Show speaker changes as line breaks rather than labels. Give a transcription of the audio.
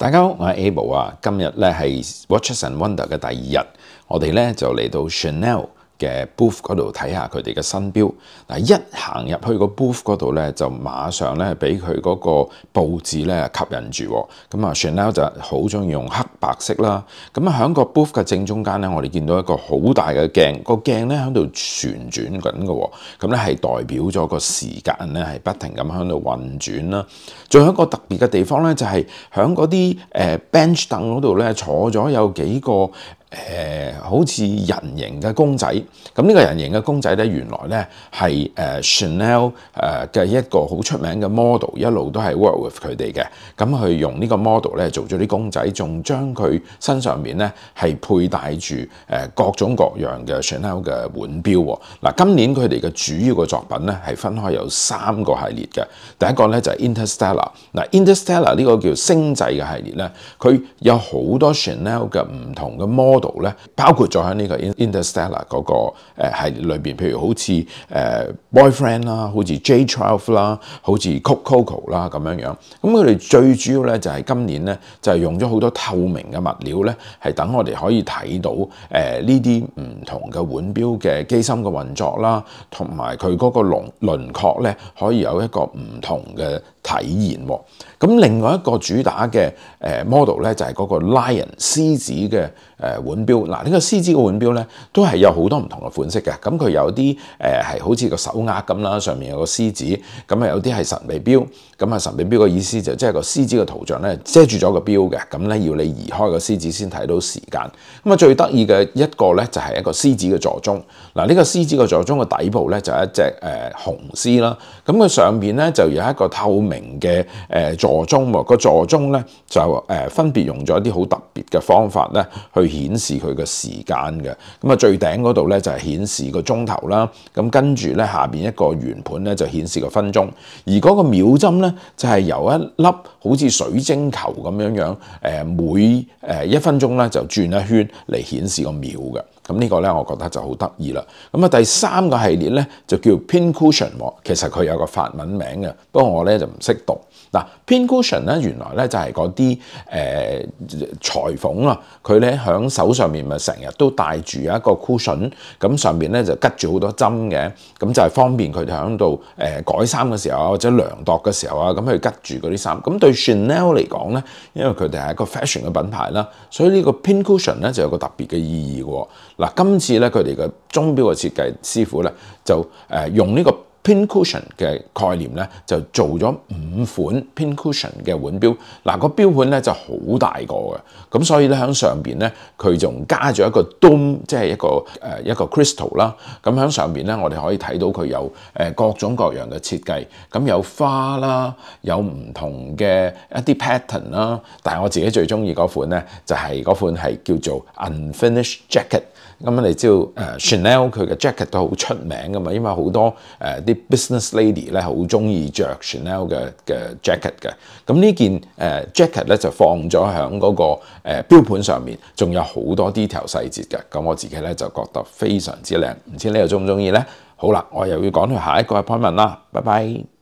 大家好，我系 Abel 啊，今日咧系 Watchers and Wonder 嘅第二日，我哋咧就嚟到 Chanel。嘅 booth 嗰度睇下佢哋嘅新標嗱，一行入去個 booth 嗰度咧，就馬上咧俾佢嗰個佈置咧吸引住。咁啊 c h a n e l 就好中意用黑白色啦。咁啊，喺個 booth 嘅正中間咧，我哋見到一個好大嘅鏡，個鏡咧喺度旋轉緊嘅。咁咧係代表咗個時間咧係不停咁喺度運轉啦。仲有一個特別嘅地方咧，就係喺嗰啲 bench 凳嗰度咧坐咗有幾個。誒好似人形嘅公仔，咁呢個人形嘅公仔咧，原來咧係誒 Chanel 誒嘅一個好出名嘅 model，一路都係 work with 佢哋嘅。咁佢用呢個 model 咧做咗啲公仔，仲將佢身上面咧係佩戴住誒各種各樣嘅 Chanel 嘅腕錶。嗱，今年佢哋嘅主要嘅作品咧係分開有三個系列嘅。第一個咧就係 Interstellar，嗱 Interstellar 呢個叫星際嘅系列咧，佢有好多 Chanel 嘅唔同嘅 model。度咧，包括咗喺呢個 interstellar 嗰個誒係裏邊，譬如好似誒 boyfriend 啦，好似 J12 啦，好似 Coco 啦咁樣樣。咁佢哋最主要咧就係今年咧就係用咗好多透明嘅物料咧，係等我哋可以睇到誒呢啲唔同嘅腕錶嘅機芯嘅運作啦，同埋佢嗰個輪輪廓咧可以有一個唔同嘅。體現喎，咁另外一個主打嘅 model 咧就係嗰個 lion 獅子嘅誒腕錶。嗱，呢個獅子嘅腕錶咧都係有好多唔同嘅款式嘅。咁佢有啲誒係好似個手鐲咁啦，上面有個獅子，咁啊有啲係神秘錶，咁啊神秘錶個意思就即係個獅子嘅圖像咧遮住咗個錶嘅，咁咧要你移開個獅子先睇到時間。咁啊最得意嘅一個咧就係一個獅子嘅座鐘。嗱，呢個獅子嘅座鐘嘅底部咧就係一隻誒雄獅啦，咁佢上面咧就有一個透明。嘅誒座鐘喎，個座鐘咧就誒分別用咗一啲好特別嘅方法咧，去顯示佢嘅時間嘅。咁啊，最頂嗰度咧就係顯示個鐘頭啦。咁跟住咧下邊一個圓盤咧就顯示個分鐘，而嗰個秒針咧就係由一粒好似水晶球咁樣樣誒每誒一分鐘咧就轉一圈嚟顯示個秒嘅。咁呢個咧，我覺得就好得意啦。咁啊，第三個系列咧就叫 Pin Cushion，其實佢有個法文名嘅，不過我咧就唔識讀。嗱，Pin Cushion 咧，原來咧就係嗰啲誒裁縫啊，佢咧喺手上面咪成日都戴住一個 cushion，咁上面咧就吉住好多針嘅，咁就係方便佢哋喺度誒改衫嘅時候啊，或者量度嘅時候啊，咁去吉住嗰啲衫。咁對 Chanel 嚟講咧，因為佢哋係一個 fashion 嘅品牌啦，所以呢個 Pin Cushion 咧就有個特別嘅意義喎。嗱，今次咧佢哋嘅鐘錶嘅設計師傅咧，就誒用呢個。Pin cushion 嘅概念咧就做咗五款 Pin cushion 嘅腕錶，嗱個錶盘咧就好大個嘅，咁所以咧喺上边咧佢仲加咗一個鍾，即係一個誒一個 crystal 啦。咁喺上边咧我哋可以睇到佢有各種各樣嘅設計，咁有花啦，有唔同嘅一啲 pattern 啦。但係我自己最中意嗰款咧就係嗰款係叫做 Unfinished Jacket。咁你知呃、Chanel 佢嘅 jacket 都好出名㗎嘛，因為好多誒。啲 business lady 咧好中意著 Chanel 嘅嘅 jacket 嘅，咁呢件 jacket 咧就放咗喺嗰個誒標盤上面，仲有好多 detail 細節嘅，咁我自己咧就覺得非常之靚，唔知你又中唔中意咧？好啦，我又要講到下一個 p o i n t m e n t 啦，拜拜。